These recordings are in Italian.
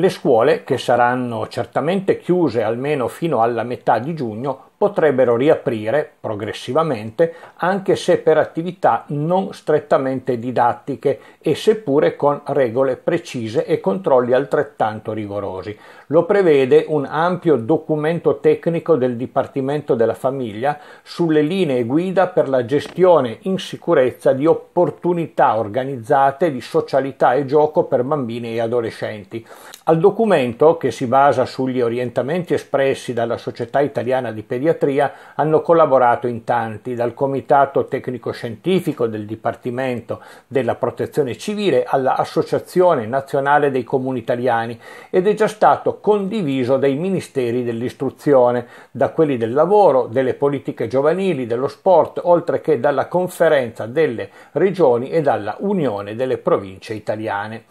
Le scuole, che saranno certamente chiuse almeno fino alla metà di giugno, potrebbero riaprire progressivamente anche se per attività non strettamente didattiche e seppure con regole precise e controlli altrettanto rigorosi. Lo prevede un ampio documento tecnico del Dipartimento della Famiglia sulle linee guida per la gestione in sicurezza di opportunità organizzate di socialità e gioco per bambini e adolescenti. Al documento, che si basa sugli orientamenti espressi dalla Società Italiana di Pediatria, pediatria hanno collaborato in tanti, dal Comitato Tecnico Scientifico del Dipartimento della Protezione Civile all'Associazione Nazionale dei Comuni Italiani ed è già stato condiviso dai Ministeri dell'Istruzione, da quelli del lavoro, delle politiche giovanili, dello sport, oltre che dalla Conferenza delle Regioni e dalla Unione delle Province Italiane.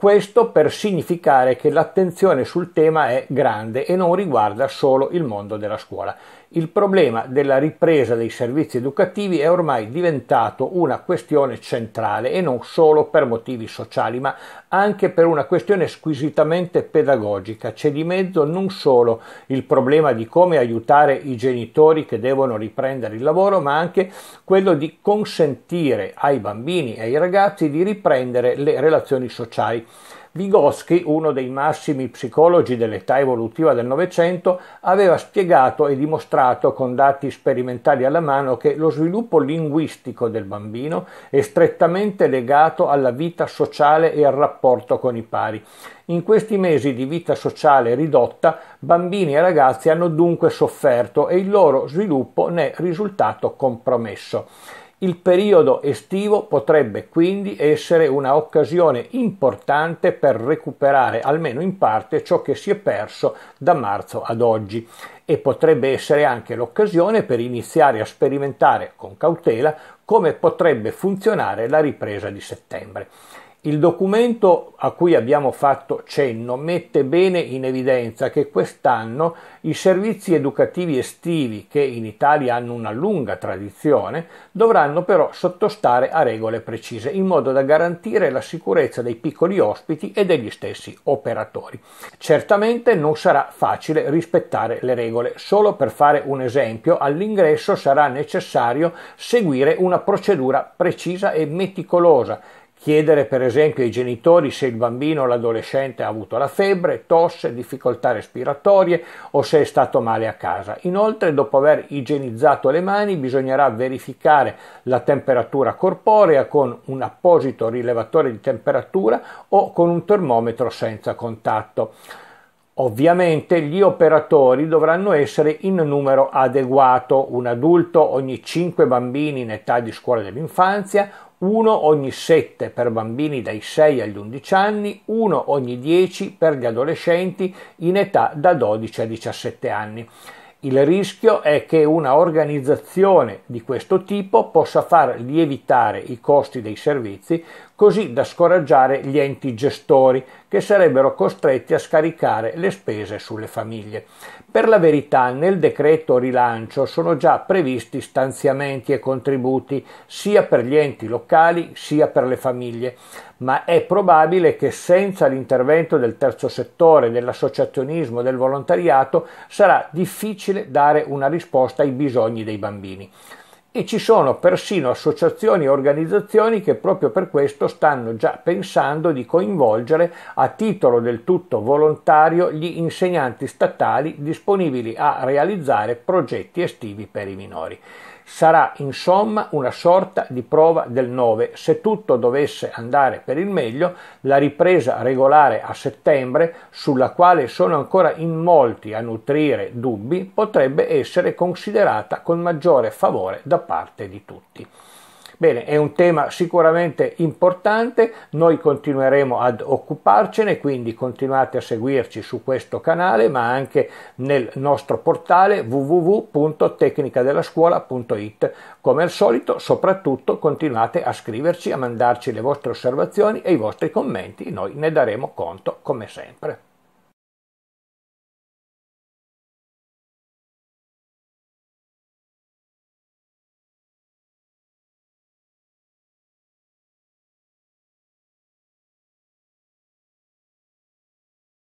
Questo per significare che l'attenzione sul tema è grande e non riguarda solo il mondo della scuola. Il problema della ripresa dei servizi educativi è ormai diventato una questione centrale e non solo per motivi sociali, ma anche per una questione squisitamente pedagogica. C'è di mezzo non solo il problema di come aiutare i genitori che devono riprendere il lavoro, ma anche quello di consentire ai bambini e ai ragazzi di riprendere le relazioni sociali Vygotsky, uno dei massimi psicologi dell'età evolutiva del Novecento, aveva spiegato e dimostrato con dati sperimentali alla mano che lo sviluppo linguistico del bambino è strettamente legato alla vita sociale e al rapporto con i pari. In questi mesi di vita sociale ridotta, bambini e ragazzi hanno dunque sofferto e il loro sviluppo ne è risultato compromesso. Il periodo estivo potrebbe quindi essere una occasione importante per recuperare almeno in parte ciò che si è perso da marzo ad oggi e potrebbe essere anche l'occasione per iniziare a sperimentare con cautela come potrebbe funzionare la ripresa di settembre. Il documento a cui abbiamo fatto cenno mette bene in evidenza che quest'anno i servizi educativi estivi, che in Italia hanno una lunga tradizione, dovranno però sottostare a regole precise, in modo da garantire la sicurezza dei piccoli ospiti e degli stessi operatori. Certamente non sarà facile rispettare le regole. Solo per fare un esempio, all'ingresso sarà necessario seguire una procedura precisa e meticolosa Chiedere per esempio ai genitori se il bambino o l'adolescente ha avuto la febbre, tosse, difficoltà respiratorie o se è stato male a casa. Inoltre, dopo aver igienizzato le mani, bisognerà verificare la temperatura corporea con un apposito rilevatore di temperatura o con un termometro senza contatto. Ovviamente gli operatori dovranno essere in numero adeguato, un adulto ogni 5 bambini in età di scuola dell'infanzia, uno ogni 7 per bambini dai 6 agli 11 anni, uno ogni 10 per gli adolescenti in età da 12 a 17 anni. Il rischio è che una organizzazione di questo tipo possa far lievitare i costi dei servizi così da scoraggiare gli enti gestori che sarebbero costretti a scaricare le spese sulle famiglie. Per la verità nel decreto rilancio sono già previsti stanziamenti e contributi sia per gli enti locali sia per le famiglie, ma è probabile che senza l'intervento del terzo settore, dell'associazionismo, del volontariato sarà difficile dare una risposta ai bisogni dei bambini e ci sono persino associazioni e organizzazioni che proprio per questo stanno già pensando di coinvolgere a titolo del tutto volontario gli insegnanti statali disponibili a realizzare progetti estivi per i minori. Sarà insomma una sorta di prova del 9. Se tutto dovesse andare per il meglio, la ripresa regolare a settembre, sulla quale sono ancora in molti a nutrire dubbi, potrebbe essere considerata con maggiore favore da parte di tutti. Bene, è un tema sicuramente importante, noi continueremo ad occuparcene, quindi continuate a seguirci su questo canale, ma anche nel nostro portale www.tecnicadellascuola.it. Come al solito, soprattutto continuate a scriverci, a mandarci le vostre osservazioni e i vostri commenti, noi ne daremo conto come sempre.